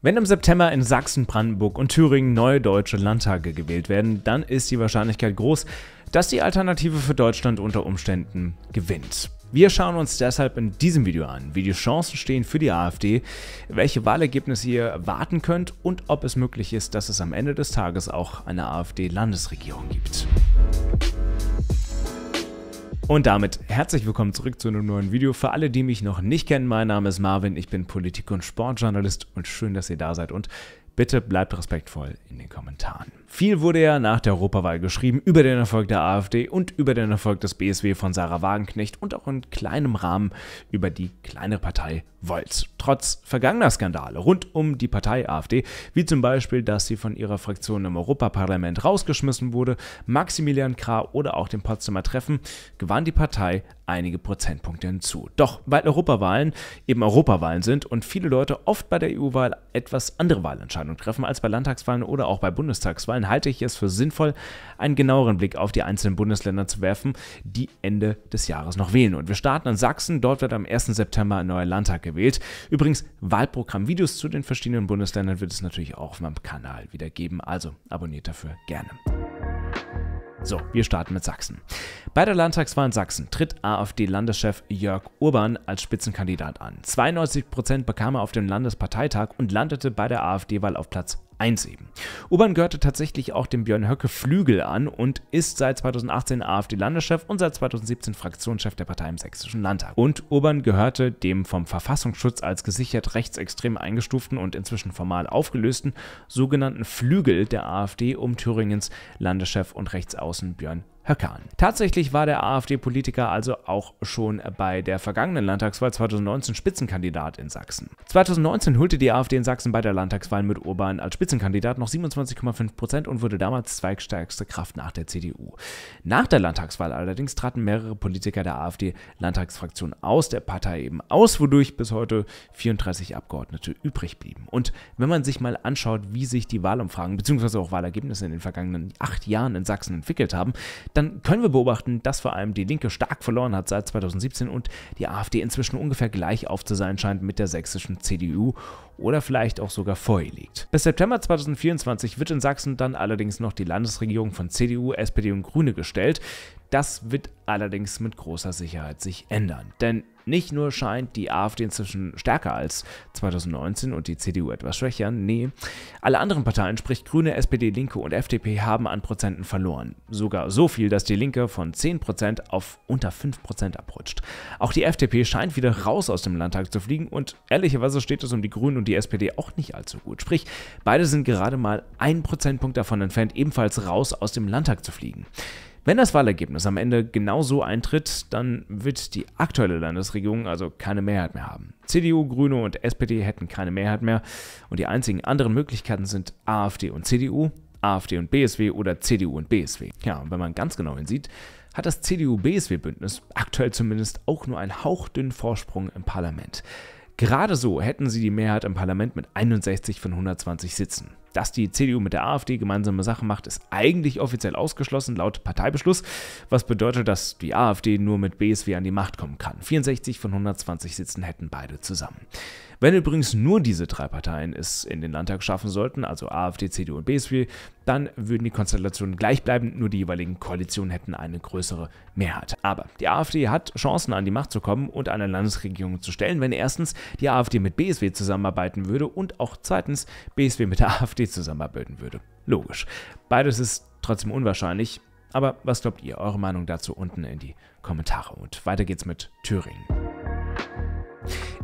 Wenn im September in Sachsen, Brandenburg und Thüringen neue deutsche Landtage gewählt werden, dann ist die Wahrscheinlichkeit groß, dass die Alternative für Deutschland unter Umständen gewinnt. Wir schauen uns deshalb in diesem Video an, wie die Chancen stehen für die AfD, welche Wahlergebnisse ihr erwarten könnt und ob es möglich ist, dass es am Ende des Tages auch eine AfD-Landesregierung gibt. Und damit herzlich willkommen zurück zu einem neuen Video. Für alle, die mich noch nicht kennen, mein Name ist Marvin, ich bin Politik- und Sportjournalist und schön, dass ihr da seid und bitte bleibt respektvoll in den Kommentaren. Viel wurde ja nach der Europawahl geschrieben über den Erfolg der AfD und über den Erfolg des BSW von Sarah Wagenknecht und auch in kleinem Rahmen über die kleine Partei wollt. Trotz vergangener Skandale rund um die Partei AfD, wie zum Beispiel, dass sie von ihrer Fraktion im Europaparlament rausgeschmissen wurde, Maximilian Krah oder auch dem Potsdamer Treffen, gewann die Partei einige Prozentpunkte hinzu. Doch weil Europawahlen eben Europawahlen sind und viele Leute oft bei der EU-Wahl etwas andere Wahlentscheidungen treffen als bei Landtagswahlen oder auch bei Bundestagswahlen, halte ich es für sinnvoll, einen genaueren Blick auf die einzelnen Bundesländer zu werfen, die Ende des Jahres noch wählen. Und wir starten in Sachsen. Dort wird am 1. September ein neuer Landtag gewählt. Übrigens, Wahlprogramm-Videos zu den verschiedenen Bundesländern wird es natürlich auch auf meinem Kanal wieder geben, also abonniert dafür gerne. So, wir starten mit Sachsen. Bei der Landtagswahl in Sachsen tritt AfD-Landeschef Jörg Urban als Spitzenkandidat an. 92 bekam er auf dem Landesparteitag und landete bei der AfD-Wahl auf Platz einsäben. Urban gehörte tatsächlich auch dem Björn Höcke Flügel an und ist seit 2018 AfD-Landeschef und seit 2017 Fraktionschef der Partei im Sächsischen Landtag. Und Urban gehörte dem vom Verfassungsschutz als gesichert rechtsextrem eingestuften und inzwischen formal aufgelösten sogenannten Flügel der AfD um Thüringens Landeschef und Rechtsaußen Björn Höckan. Tatsächlich war der AfD-Politiker also auch schon bei der vergangenen Landtagswahl 2019 Spitzenkandidat in Sachsen. 2019 holte die AfD in Sachsen bei der Landtagswahl mit Urban als Spitzenkandidat noch 27,5 Prozent und wurde damals zweigstärkste Kraft nach der CDU. Nach der Landtagswahl allerdings traten mehrere Politiker der AfD-Landtagsfraktion aus der Partei eben aus, wodurch bis heute 34 Abgeordnete übrig blieben. Und wenn man sich mal anschaut, wie sich die Wahlumfragen bzw. auch Wahlergebnisse in den vergangenen acht Jahren in Sachsen entwickelt haben, dann können wir beobachten, dass vor allem die Linke stark verloren hat seit 2017 und die AfD inzwischen ungefähr gleich auf zu sein scheint mit der sächsischen CDU oder vielleicht auch sogar vor ihr liegt. Bis September 2024 wird in Sachsen dann allerdings noch die Landesregierung von CDU, SPD und Grüne gestellt. Das wird allerdings mit großer Sicherheit sich ändern. Denn nicht nur scheint die AfD inzwischen stärker als 2019 und die CDU etwas schwächer, nee, alle anderen Parteien, sprich Grüne, SPD, Linke und FDP, haben an Prozenten verloren. Sogar so viel, dass die Linke von 10% auf unter 5% abrutscht. Auch die FDP scheint wieder raus aus dem Landtag zu fliegen und ehrlicherweise steht es um die Grünen und die SPD auch nicht allzu gut. Sprich, beide sind gerade mal ein Prozentpunkt davon entfernt, ebenfalls raus aus dem Landtag zu fliegen. Wenn das Wahlergebnis am Ende genau so eintritt, dann wird die aktuelle Landesregierung also keine Mehrheit mehr haben. CDU, Grüne und SPD hätten keine Mehrheit mehr und die einzigen anderen Möglichkeiten sind AfD und CDU, AfD und BSW oder CDU und BSW. Ja, und wenn man ganz genau hinsieht, hat das CDU-BSW-Bündnis aktuell zumindest auch nur einen hauchdünnen Vorsprung im Parlament. Gerade so hätten sie die Mehrheit im Parlament mit 61 von 120 Sitzen. Dass die CDU mit der AfD gemeinsame Sache macht, ist eigentlich offiziell ausgeschlossen laut Parteibeschluss, was bedeutet, dass die AfD nur mit BSW an die Macht kommen kann. 64 von 120 Sitzen hätten beide zusammen. Wenn übrigens nur diese drei Parteien es in den Landtag schaffen sollten, also AfD, CDU und BSW, dann würden die Konstellationen gleichbleibend, nur die jeweiligen Koalitionen hätten eine größere Mehrheit. Aber die AfD hat Chancen, an die Macht zu kommen und eine Landesregierung zu stellen, wenn erstens die AfD mit BSW zusammenarbeiten würde und auch zweitens BSW mit der AfD zusammenarbeiten würde. Logisch. Beides ist trotzdem unwahrscheinlich. Aber was glaubt ihr? Eure Meinung dazu unten in die Kommentare. Und weiter geht's mit Thüringen.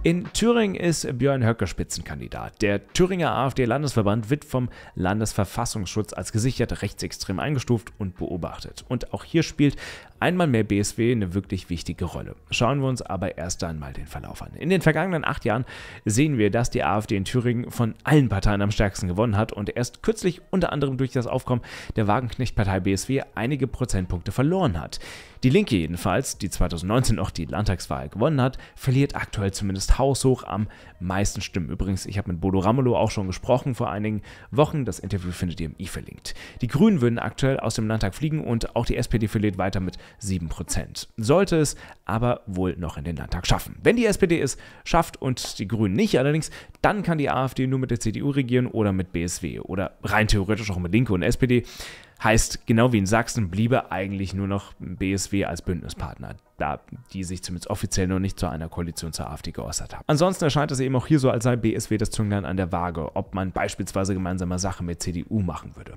In Thüringen ist Björn Höcke Spitzenkandidat. Der Thüringer AfD-Landesverband wird vom Landesverfassungsschutz als gesichert rechtsextrem eingestuft und beobachtet. Und auch hier spielt einmal mehr BSW eine wirklich wichtige Rolle. Schauen wir uns aber erst einmal den Verlauf an. In den vergangenen acht Jahren sehen wir, dass die AfD in Thüringen von allen Parteien am stärksten gewonnen hat und erst kürzlich unter anderem durch das Aufkommen der Wagenknecht-Partei BSW einige Prozentpunkte verloren hat. Die Linke jedenfalls, die 2019 auch die Landtagswahl gewonnen hat, verliert aktuell zumindest haushoch am meisten Stimmen. Übrigens, ich habe mit Bodo Ramelow auch schon gesprochen vor einigen Wochen. Das Interview findet ihr im i verlinkt. Die Grünen würden aktuell aus dem Landtag fliegen und auch die SPD verliert weiter mit 7%. Sollte es aber wohl noch in den Landtag schaffen. Wenn die SPD es schafft und die Grünen nicht allerdings, dann kann die AfD nur mit der CDU regieren oder mit BSW oder rein theoretisch auch mit Linke und SPD. Heißt, genau wie in Sachsen bliebe eigentlich nur noch BSW als Bündnispartner, da die sich zumindest offiziell noch nicht zu einer Koalition zur AfD geäußert haben. Ansonsten erscheint es eben auch hier so, als sei BSW das Zünglein an der Waage, ob man beispielsweise gemeinsame Sachen mit CDU machen würde.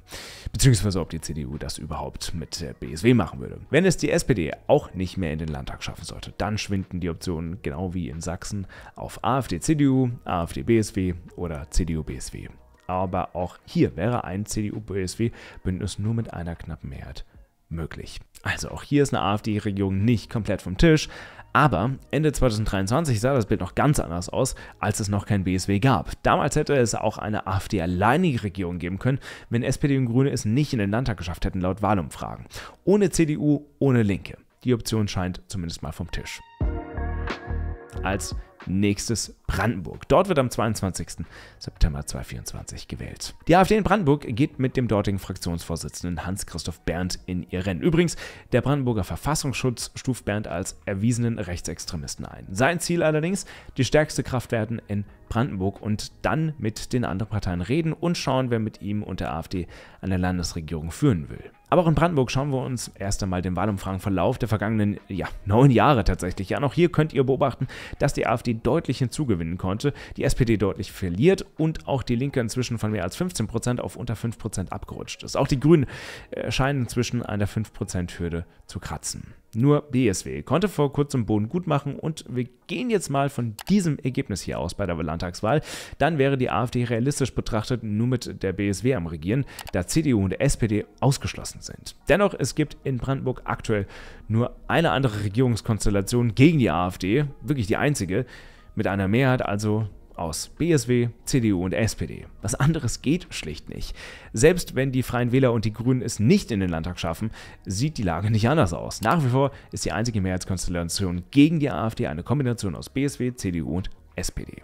Beziehungsweise ob die CDU das überhaupt mit BSW machen würde. Wenn es die SPD auch nicht mehr in den Landtag schaffen sollte, dann schwinden die Optionen genau wie in Sachsen auf AfD-CDU, AfD-BSW oder CDU-BSW aber auch hier wäre ein CDU-BSW-Bündnis nur mit einer knappen Mehrheit möglich. Also auch hier ist eine AfD-Regierung nicht komplett vom Tisch, aber Ende 2023 sah das Bild noch ganz anders aus, als es noch kein BSW gab. Damals hätte es auch eine AfD-alleinige Regierung geben können, wenn SPD und Grüne es nicht in den Landtag geschafft hätten, laut Wahlumfragen. Ohne CDU, ohne Linke. Die Option scheint zumindest mal vom Tisch. Als nächstes Brandenburg. Dort wird am 22. September 2024 gewählt. Die AfD in Brandenburg geht mit dem dortigen Fraktionsvorsitzenden Hans-Christoph Berndt in ihr Rennen. Übrigens, der Brandenburger Verfassungsschutz stuft Berndt als erwiesenen Rechtsextremisten ein. Sein Ziel allerdings, die stärkste Kraft werden in Brandenburg und dann mit den anderen Parteien reden und schauen, wer mit ihm und der AfD an der Landesregierung führen will. Aber auch in Brandenburg schauen wir uns erst einmal den Wahlumfragenverlauf der vergangenen ja, neun Jahre tatsächlich an. Auch hier könnt ihr beobachten, dass die AfD deutlich hinzugewinnt gewinnen konnte, die SPD deutlich verliert und auch die Linke inzwischen von mehr als 15% auf unter 5% abgerutscht ist. Auch die Grünen äh, scheinen inzwischen an der 5%-Hürde zu kratzen. Nur BSW konnte vor kurzem Boden gut machen und wir gehen jetzt mal von diesem Ergebnis hier aus bei der Landtagswahl. Dann wäre die AfD realistisch betrachtet nur mit der BSW am Regieren, da CDU und SPD ausgeschlossen sind. Dennoch, es gibt in Brandenburg aktuell nur eine andere Regierungskonstellation gegen die AfD, wirklich die einzige mit einer Mehrheit also aus BSW, CDU und SPD. Was anderes geht schlicht nicht. Selbst wenn die Freien Wähler und die Grünen es nicht in den Landtag schaffen, sieht die Lage nicht anders aus. Nach wie vor ist die einzige Mehrheitskonstellation gegen die AfD eine Kombination aus BSW, CDU und SPD.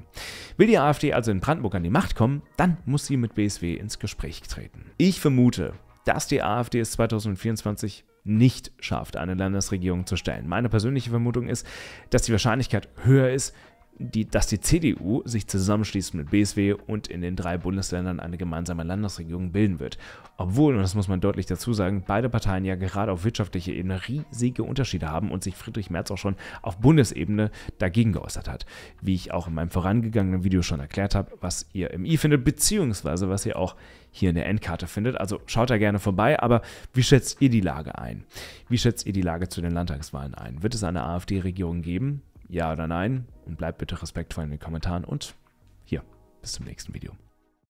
Will die AfD also in Brandenburg an die Macht kommen, dann muss sie mit BSW ins Gespräch treten. Ich vermute, dass die AfD es 2024 nicht schafft, eine Landesregierung zu stellen. Meine persönliche Vermutung ist, dass die Wahrscheinlichkeit höher ist, die, dass die CDU sich zusammenschließt mit BSW und in den drei Bundesländern eine gemeinsame Landesregierung bilden wird. Obwohl, und das muss man deutlich dazu sagen, beide Parteien ja gerade auf wirtschaftlicher Ebene riesige Unterschiede haben und sich Friedrich Merz auch schon auf Bundesebene dagegen geäußert hat. Wie ich auch in meinem vorangegangenen Video schon erklärt habe, was ihr im i findet, beziehungsweise was ihr auch hier in der Endkarte findet. Also schaut da gerne vorbei, aber wie schätzt ihr die Lage ein? Wie schätzt ihr die Lage zu den Landtagswahlen ein? Wird es eine AfD-Regierung geben? Ja oder nein. Und bleibt bitte respektvoll in den Kommentaren und hier, bis zum nächsten Video.